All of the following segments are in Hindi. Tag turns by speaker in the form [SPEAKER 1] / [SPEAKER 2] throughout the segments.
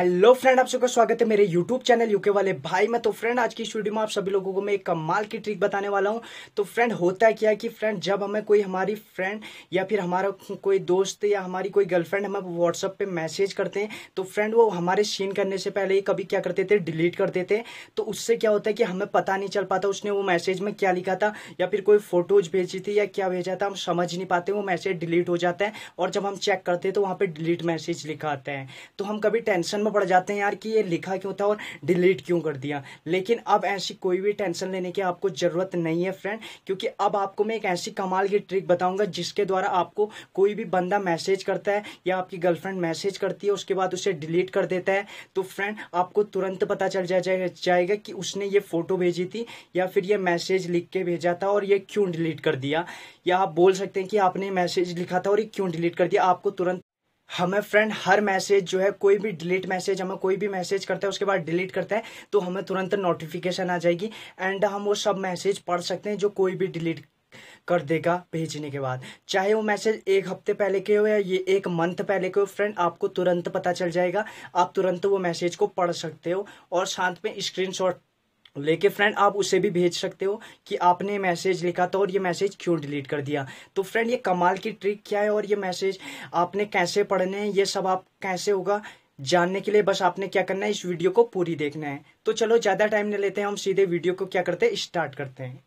[SPEAKER 1] हेलो फ्रेंड आप सबका स्वागत है मेरे यूट्यूब चैनल यूके वाले भाई मैं तो फ्रेंड आज की स्टूडियो में आप सभी लोगों को मैं एक कमाल की ट्रिक बताने वाला हूं तो फ्रेंड होता है क्या कि फ्रेंड जब हमें कोई हमारी फ्रेंड या फिर हमारा कोई दोस्त या हमारी कोई गर्लफ्रेंड हमें व्हाट्सअप पे मैसेज करते हैं तो फ्रेंड वो हमारे सीन करने से पहले ही कभी क्या करते थे डिलीट कर देते तो उससे क्या होता है कि हमें पता नहीं चल पाता उसने वो मैसेज में क्या लिखा था या फिर कोई फोटोज भेजी थी या क्या भेजा था हम समझ नहीं पाते वो मैसेज डिलीट हो जाता है और जब हम चेक करते हैं तो वहाँ पर डिलीट मैसेज लिखाते हैं तो हम कभी टेंशन में में पड़ जाते हैं यार कि ये लिखा क्यों था और डिलीट क्यों कर दिया लेकिन अब ऐसी कोई भी टेंशन लेने की आपको ज़रूरत नहीं है फ्रेंड क्योंकि अब आपको मैं एक ऐसी कमाल की ट्रिक बताऊंगा जिसके द्वारा आपको कोई भी बंदा मैसेज करता है या आपकी गर्लफ्रेंड मैसेज करती है उसके बाद उसे डिलीट कर देता है तो फ्रेंड आपको तुरंत पता चल जाए जाएगा कि उसने ये फ़ोटो भेजी थी या फिर ये मैसेज लिख के भेजा था और ये क्यों डिलीट कर दिया या आप बोल सकते हैं कि आपने मैसेज लिखा था और ये क्यों डिलीट कर दिया आपको तुरंत हमें फ्रेंड हर मैसेज जो है कोई भी डिलीट मैसेज हमें कोई भी मैसेज करता है उसके बाद डिलीट करता है तो हमें तुरंत नोटिफिकेशन आ जाएगी एंड हम वो सब मैसेज पढ़ सकते हैं जो कोई भी डिलीट कर देगा भेजने के बाद चाहे वो मैसेज एक हफ्ते पहले के हो या ये एक मंथ पहले के हो फ्रेंड आपको तुरंत पता चल जाएगा आप तुरंत वो मैसेज को पढ़ सकते हो और साथ में स्क्रीनशॉट लेके फ्रेंड आप उसे भी भेज सकते हो कि आपने मैसेज लिखा था और ये मैसेज क्यों डिलीट कर दिया तो फ्रेंड ये कमाल की ट्रिक क्या है और ये मैसेज आपने कैसे पढ़ने हैं ये सब आप कैसे होगा जानने के लिए बस आपने क्या करना है इस वीडियो को पूरी देखना है तो चलो ज़्यादा टाइम नहीं लेते हैं हम सीधे वीडियो को क्या करते हैं स्टार्ट करते हैं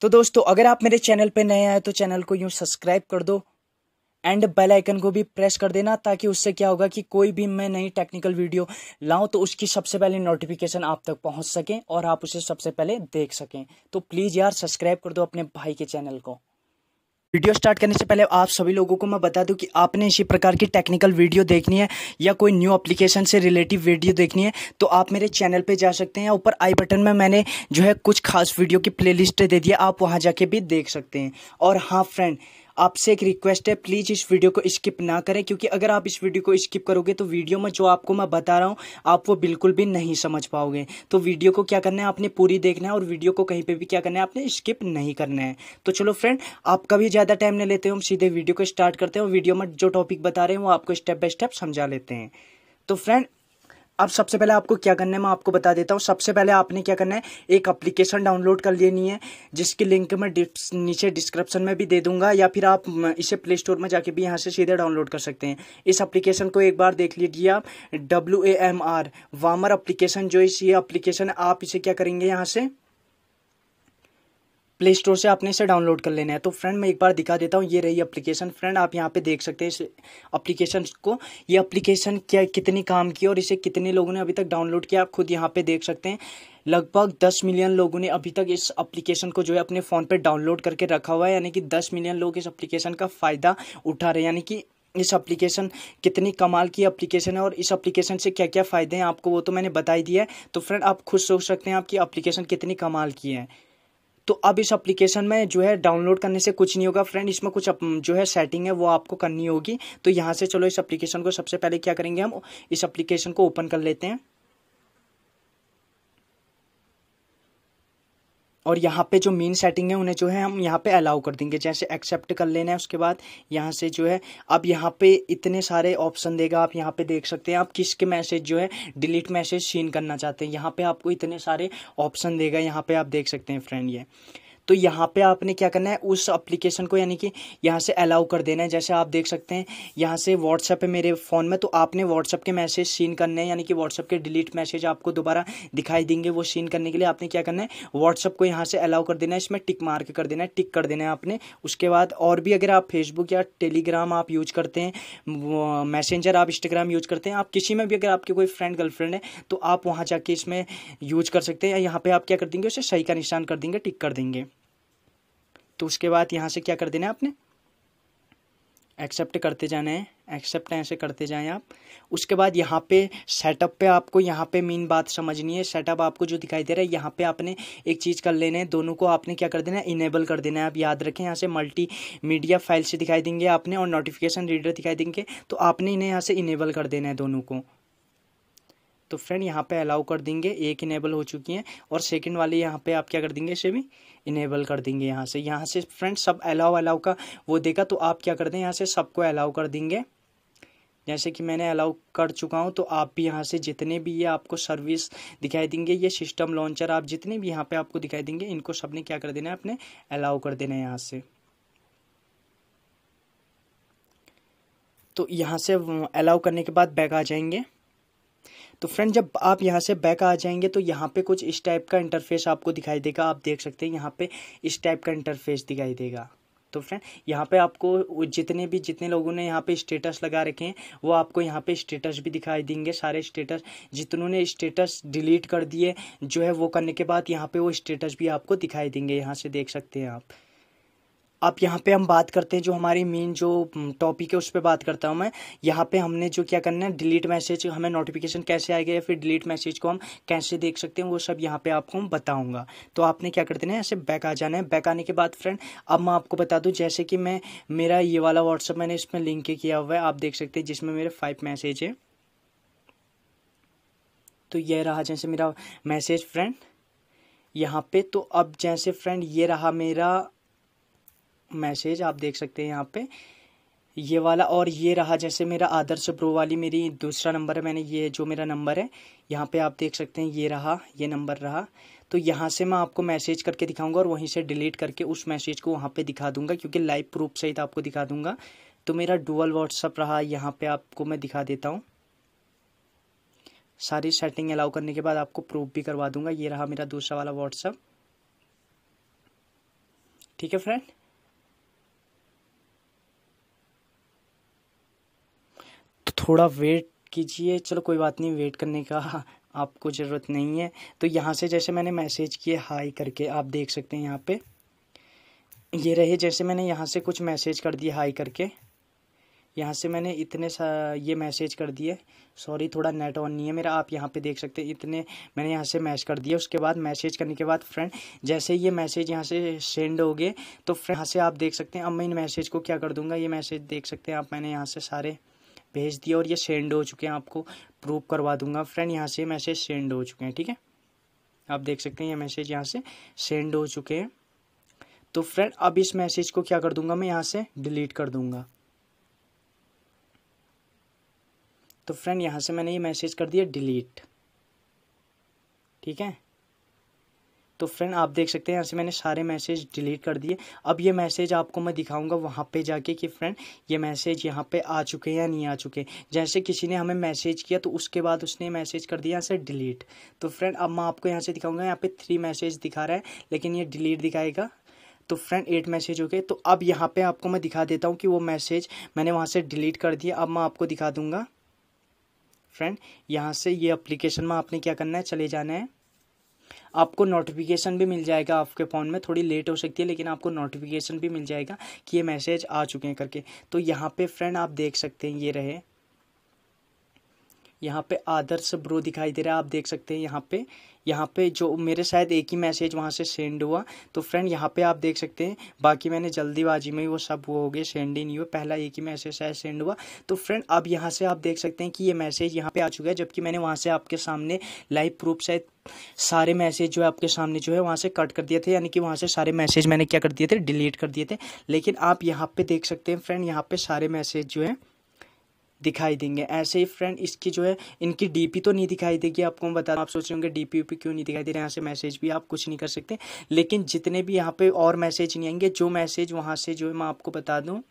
[SPEAKER 1] तो दोस्तों अगर आप मेरे चैनल पर नए आए तो चैनल को यूं सब्सक्राइब कर दो एंड बेल आइकन को भी प्रेस कर देना ताकि उससे क्या होगा कि कोई भी मैं नई टेक्निकल वीडियो लाऊं तो उसकी सबसे पहले नोटिफिकेशन आप तक पहुंच सकें और आप उसे सबसे पहले देख सकें तो प्लीज़ यार सब्सक्राइब कर दो अपने भाई के चैनल को वीडियो स्टार्ट करने से पहले आप सभी लोगों को मैं बता दूं कि आपने इसी प्रकार की टेक्निकल वीडियो देखनी है या कोई न्यू एप्लीकेशन से रिलेटिव वीडियो देखनी है तो आप मेरे चैनल पे जा सकते हैं ऊपर आई बटन में मैंने जो है कुछ खास वीडियो की प्लेलिस्ट दे दी है आप वहां जाके भी देख सकते हैं और हाँ फ्रेंड आपसे एक रिक्वेस्ट है प्लीज़ इस वीडियो को स्किप ना करें क्योंकि अगर आप इस वीडियो को स्किप करोगे तो वीडियो में जो आपको मैं बता रहा हूँ आप वो बिल्कुल भी नहीं समझ पाओगे तो वीडियो को क्या करना है आपने पूरी देखना है और वीडियो को कहीं पर भी क्या करना है आपने स्किप नहीं करना है तो चलो फ्रेंड आप कभी ज़्यादा टाइम नहीं लेते हो हम सीधे वीडियो को स्टार्ट करते हैं और वीडियो में जो टॉपिक बता रहे हैं वो आपको स्टेप बाय स्टेप समझा लेते हैं तो फ्रेंड अब सबसे पहले आपको क्या करना है मैं आपको बता देता हूँ सबसे पहले आपने क्या करना है एक अप्लीकेशन डाउनलोड कर लेनी है जिसकी लिंक मैं डिस, नीचे डिस्क्रिप्शन में भी दे दूंगा या फिर आप इसे प्ले स्टोर में जाके भी यहाँ से सीधे डाउनलोड कर सकते हैं इस एप्लीकेशन को एक बार देख लीजिए आप डब्ल्यू ए एम आर वामर अप्लीकेशन जो इस ये अप्लीकेशन आप इसे क्या करेंगे यहाँ से प्ले स्टोर से आपने इसे डाउनलोड कर लेना है तो फ्रेंड मैं एक बार दिखा देता हूँ ये रही एप्लीकेशन फ्रेंड आप यहाँ पे देख सकते हैं इस एप्लीकेशन को ये एप्लीकेशन क्या कितनी काम की और इसे कितने लोगों ने अभी तक डाउनलोड किया आप खुद यहाँ पे देख सकते हैं लगभग 10 मिलियन लोगों ने अभी तक इस एप्लीकेशन को जो है अपने फ़ोन पर डाउनलोड करके रखा हुआ है यानी कि दस मिलियन लोग इस अप्लीकेशन का फ़ायदा उठा रहे हैं यानी कि इस एप्लीकेशन कितनी कमाल की एप्लीकेशन है और इस एप्लीकेशन से क्या क्या फ़ायदे हैं आपको वो तो मैंने बताई दिया है तो फ्रेंड आप खुश हो सकते हैं आपकी एप्लीकेशन कितनी कमाल की है तो अब इस एप्लीकेशन में जो है डाउनलोड करने से कुछ नहीं होगा फ्रेंड इसमें कुछ जो है सेटिंग है वो आपको करनी होगी तो यहाँ से चलो इस एप्लीकेशन को सबसे पहले क्या करेंगे हम इस एप्लीकेशन को ओपन कर लेते हैं और यहाँ पे जो मेन सेटिंग है उन्हें जो है हम यहाँ पे अलाउ कर देंगे जैसे एक्सेप्ट कर लेना है उसके बाद यहाँ से जो है अब यहाँ पे इतने सारे ऑप्शन देगा आप यहाँ पे देख सकते हैं आप किसके मैसेज जो है डिलीट मैसेज सीन करना चाहते हैं यहाँ पे आपको इतने सारे ऑप्शन देगा यहाँ पे आप देख सकते हैं फ्रेंड ये तो यहाँ पे आपने क्या करना है उस एप्लीकेशन को यानी कि यहाँ से अलाउ कर देना है जैसे आप देख सकते हैं यहाँ से व्हाट्सएप है मेरे फ़ोन में तो आपने व्हाट्सएप के मैसेज सीन करने हैं यानी कि व्हाट्सएप के डिलीट मैसेज आपको दोबारा दिखाई देंगे वो सीन करने के लिए आपने क्या करना है व्हाट्सअप को यहाँ से अलाउ कर देना है इसमें टिक मार्क कर देना है टिक कर देना है आपने उसके बाद और भी अगर आप फेसबुक या टेलीग्राम आप यूज करते हैं मैसेंजर आप इंस्टाग्राम यूज करते हैं आप किसी में भी अगर आपके कोई फ्रेंड गर्लफ्रेंड है तो आप वहाँ जाके इसमें यूज कर सकते हैं यहाँ पर आप क्या कर देंगे उसे सही का निशान कर देंगे टिक कर देंगे तो उसके बाद यहाँ से क्या कर देना है आपने एक्सेप्ट करते जाना है एक्सेप्ट ऐसे करते जाएं आप उसके बाद यहाँ पे सेटअप पे आपको यहाँ पे मेन बात समझनी है सेटअप आपको जो दिखाई दे रहा है यहाँ पे आपने एक चीज़ कर लेना है दोनों को आपने क्या कर देना है इनेबल कर देना है आप याद रखें यहाँ से मल्टी मीडिया फाइल से दिखाई देंगे आपने और नोटिफिकेशन रीडर दिखाई देंगे तो आपने इन्हें यहाँ से इनेबल कर देना है दोनों को तो फ्रेंड यहाँ पे अलाउ कर देंगे एक इनेबल हो चुकी हैं और सेकंड वाली यहाँ पे आप क्या कर देंगे इसे भी इनेबल कर देंगे यहाँ से यहाँ से फ्रेंड सब अलाउ अलाउ का वो देगा तो आप क्या कर दें यहाँ से सबको अलाउ कर देंगे जैसे कि मैंने अलाउ कर चुका हूँ तो आप भी यहाँ से जितने भी ये आपको सर्विस दिखाई देंगे ये सिस्टम लॉन्चर आप जितने भी यहाँ पे आपको दिखाई देंगे इनको सबने क्या कर देना है अपने अलाउ कर देना है यहाँ से तो यहाँ से अलाउ करने के बाद बैग आ जाएंगे तो फ्रेंड जब आप यहाँ से बैक आ जाएंगे तो यहाँ पे कुछ इस टाइप का इंटरफेस आपको दिखाई देगा आप देख सकते हैं यहाँ पे इस टाइप का इंटरफेस दिखाई देगा तो फ्रेंड यहाँ पे आपको जितने भी जितने लोगों ने यहाँ पे स्टेटस लगा रखे हैं वो आपको यहाँ पे स्टेटस भी दिखाई देंगे सारे स्टेटस जितनों ने स्टेटस डिलीट कर दिए जो है वो करने के बाद यहाँ पे वो स्टेटस भी आपको दिखाई देंगे यहाँ से देख सकते हैं आप अब यहाँ पे हम बात करते हैं जो हमारी मेन जो टॉपिक है उस पर बात करता हूँ मैं यहाँ पे हमने जो क्या करना है डिलीट मैसेज हमें नोटिफिकेशन कैसे आएगा या फिर डिलीट मैसेज को हम कैसे देख सकते हैं वो सब यहाँ पे आपको हम बताऊँगा तो आपने क्या कर देना है ऐसे बैक आ जाना है बैक आने के बाद फ्रेंड अब मैं आपको बता दूँ जैसे कि मैं मेरा ये वाला व्हाट्सअप मैंने इसमें लिंक किया हुआ है आप देख सकते हैं जिसमें मेरे फाइव मैसेज है तो यह रहा जैसे मेरा मैसेज फ्रेंड यहाँ पे तो अब जैसे फ्रेंड ये रहा मेरा मैसेज आप देख सकते हैं यहाँ पे ये वाला और ये रहा जैसे मेरा आदर्श प्रो वाली मेरी दूसरा नंबर है मैंने ये जो मेरा नंबर है यहाँ पे आप देख सकते हैं ये रहा ये नंबर रहा तो यहाँ से मैं आपको मैसेज करके दिखाऊंगा और वहीं से डिलीट करके उस मैसेज को वहाँ पे दिखा दूंगा क्योंकि लाइव प्रूफ सहित आपको दिखा दूंगा तो मेरा डुअल व्हाट्सअप रहा यहाँ पर आपको मैं दिखा देता हूँ सारी सेटिंग अलाउ करने के बाद आपको प्रूफ भी करवा दूंगा ये रहा मेरा दूसरा वाला व्हाट्सअप ठीक है फ्रेंड थोड़ा वेट कीजिए चलो कोई बात नहीं वेट करने का आपको ज़रूरत नहीं है तो यहाँ से जैसे मैंने मैसेज किए हाई करके आप देख सकते हैं यहाँ पे ये रहे जैसे मैंने यहाँ से कुछ मैसेज कर दिए हाई करके यहाँ से मैंने इतने सा ये मैसेज कर दिए सॉरी थोड़ा नेट ऑन नहीं है मेरा आप यहाँ पे देख सकते हैं इतने मैंने यहाँ से मैच कर दिया उसके बाद मैसेज करने के बाद फ्रेंड जैसे ये मैसेज यहाँ से सेंड हो गए तो फ्रेंड यहाँ से आप देख सकते हैं अब मैं इन मैसेज को क्या कर दूँगा ये मैसेज देख सकते हैं आप मैंने यहाँ से सारे भेज दिया और ये सेंड हो चुके हैं आपको प्रूव करवा दूंगा फ्रेंड यहाँ से मैसेज सेंड हो चुके हैं ठीक है आप देख सकते हैं ये मैसेज यहाँ से सेंड हो चुके हैं तो फ्रेंड अब इस मैसेज को क्या कर दूंगा मैं यहाँ से डिलीट कर दूंगा तो फ्रेंड यहाँ से मैंने ये मैसेज कर दिया डिलीट ठीक है तो फ्रेंड आप देख सकते हैं यहाँ से मैंने सारे मैसेज डिलीट कर दिए अब ये मैसेज आपको मैं दिखाऊंगा वहाँ पे जाके कि फ्रेंड ये मैसेज यहाँ पे आ चुके हैं या नहीं आ चुके जैसे किसी ने हमें मैसेज किया तो उसके बाद उसने मैसेज कर दिया यहाँ से डिलीट तो फ्रेंड अब मैं आपको यहाँ से दिखाऊँगा यहाँ पर थ्री मैसेज दिखा रहा है लेकिन ये डिलीट दिखाएगा तो फ्रेंड एट मैसेज हो गए तो अब यहाँ पर आपको मैं दिखा देता हूँ कि वो मैसेज मैंने वहाँ से डिलीट कर दिया अब मैं आपको दिखा दूँगा फ्रेंड यहाँ से ये अप्लीकेशन में आपने क्या करना है चले जाना है आपको नोटिफिकेशन भी मिल जाएगा आपके फ़ोन में थोड़ी लेट हो सकती है लेकिन आपको नोटिफिकेशन भी मिल जाएगा कि ये मैसेज आ चुके हैं करके तो यहाँ पे फ्रेंड आप देख सकते हैं ये रहे यहाँ पे आदर्श ब्रो दिखाई दे रहा है आप देख सकते हैं यहाँ पे यहाँ पे जो मेरे शायद एक ही मैसेज वहाँ से सेंड हुआ तो फ्रेंड यहाँ पे आप देख सकते हैं बाकी मैंने जल्दीबाजी में ही वो सब वो हो गए सेंड ही नहीं हुआ पहला एक ही मैसेज शायद सेंड हुआ तो फ्रेंड अब यहाँ से आप देख सकते हैं कि ये मैसेज यहाँ पे आ चुका है जबकि मैंने वहाँ से आपके सामने लाइव प्रूफ शायद सारे मैसेज जो है आपके सामने जो है वहाँ से कट कर दिए थे यानी कि वहाँ से सारे मैसेज मैंने क्या कर दिए थे डिलीट कर दिए थे लेकिन आप यहाँ पर देख सकते हैं फ्रेंड यहाँ पर सारे मैसेज जो है दिखाई देंगे ऐसे ही फ्रेंड इसकी जो है इनकी डीपी तो नहीं दिखाई देगी आपको हम बता आप सोच रहे होंगे डीपी पी क्यों नहीं दिखाई दे रहे यहाँ से मैसेज भी आप कुछ नहीं कर सकते लेकिन जितने भी यहाँ पे और मैसेज नहीं आएंगे जो मैसेज वहाँ से जो है मैं आपको बता दूँ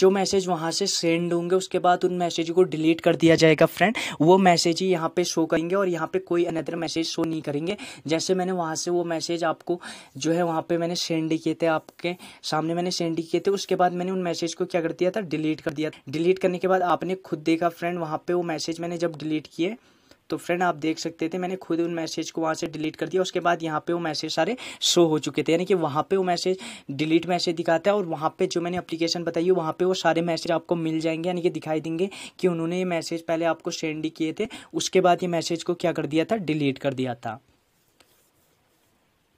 [SPEAKER 1] जो मैसेज वहाँ से सेंड होंगे उसके बाद उन मैसेज को डिलीट कर दिया जाएगा फ्रेंड वो मैसेज ही यहाँ पे शो करेंगे और यहाँ पे कोई अनदर मैसेज शो नहीं करेंगे जैसे मैंने वहाँ से वो मैसेज आपको जो है वहाँ पे मैंने सेंड किए थे आपके सामने मैंने सेंड किए थे उसके बाद मैंने उन मैसेज को क्या कर दिया था डिलीट कर दिया डिलीट करने के बाद आपने खुद देखा फ्रेंड वहाँ पर वो मैसेज मैंने जब डिलीट किए तो फ्रेंड आप देख सकते थे मैंने खुद उन मैसेज को वहाँ से डिलीट कर दिया उसके बाद यहाँ पे वो मैसेज सारे शो हो चुके थे यानी कि वहाँ पे वो मैसेज डिलीट मैसेज दिखाता है और वहाँ पे जो मैंने अप्लीकेशन बताई है वहाँ पे वो सारे मैसेज आपको मिल जाएंगे यानी कि दिखाई देंगे कि उन्होंने ये मैसेज पहले आपको सेंड ही किए थे उसके बाद ये मैसेज को क्या कर दिया था डिलीट कर दिया था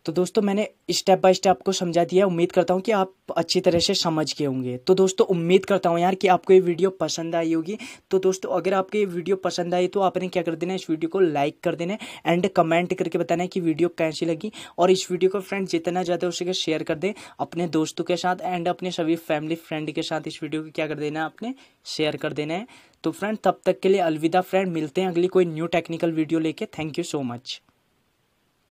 [SPEAKER 1] तो दोस्तों मैंने स्टेप बाय स्टेप आपको समझा दिया उम्मीद करता हूँ कि आप अच्छी तरह से समझ गए होंगे तो दोस्तों उम्मीद करता हूँ यार कि आपको ये वीडियो पसंद आई होगी तो दोस्तों अगर आपको ये वीडियो पसंद आई तो आपने क्या कर देना है इस वीडियो को लाइक कर देना है एंड कमेंट करके बताना है कि वीडियो कैसी लगी और इस वीडियो को फ्रेंड जितना ज़्यादा हो सके शेयर कर दें अपने दोस्तों के साथ एंड अपने सभी फैमिली फ्रेंड के साथ इस वीडियो को क्या कर देना आपने शेयर कर देना है तो फ्रेंड तब तक के लिए अलविदा फ्रेंड मिलते हैं अगली कोई न्यू टेक्निकल वीडियो लेके थैंक यू सो मच